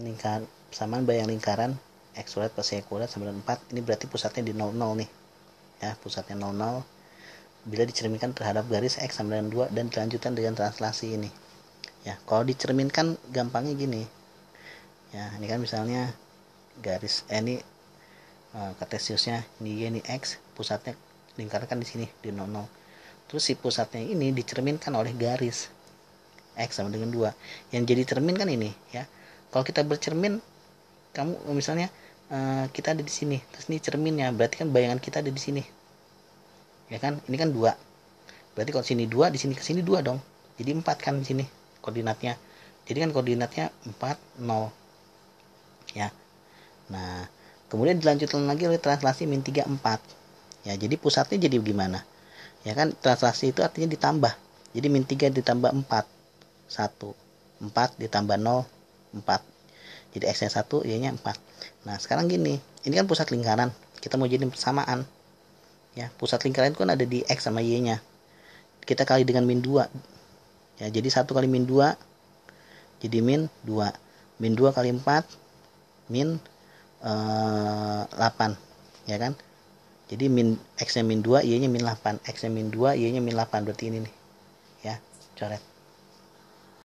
lingkaran persamaan bayang lingkaran x kuadrat plus y kuadrat sama dengan 4 ini berarti pusatnya di 00 nih ya pusatnya 00 bila dicerminkan terhadap garis x sama dengan 2 dan dilanjutkan dengan translasi ini ya kalau dicerminkan gampangnya gini ya ini kan misalnya garis e eh, ini uh, kartesiusnya ini y ini x pusatnya lingkarkan di sini di 00 terus si pusatnya ini dicerminkan oleh garis x sama dengan 2 yang jadi cermin kan ini ya kalau kita bercermin kamu oh, misalnya uh, kita ada di sini terus ini cerminnya berarti kan bayangan kita ada di sini ya kan ini kan dua berarti kalau sini dua di sini ke sini dua dong jadi empat kan di sini koordinatnya jadi kan koordinatnya empat nol, ya nah kemudian dilanjutkan lagi oleh translasi min 3 4 ya jadi pusatnya jadi gimana ya kan translasi itu artinya ditambah jadi min 3 ditambah empat satu empat ditambah nol. 4 jadi x nya 1 y nya 4 nah sekarang gini ini kan pusat lingkaran kita mau jadi persamaan ya pusat lingkaran itu kan ada di x sama y nya kita kali dengan min 2 ya jadi 1 kali min 2 jadi min 2 min 2 kali 4 min eh, 8 ya kan jadi min x nya min 2 y nya min 8 x nya min 2 y nya min 8 berarti ini nih ya coret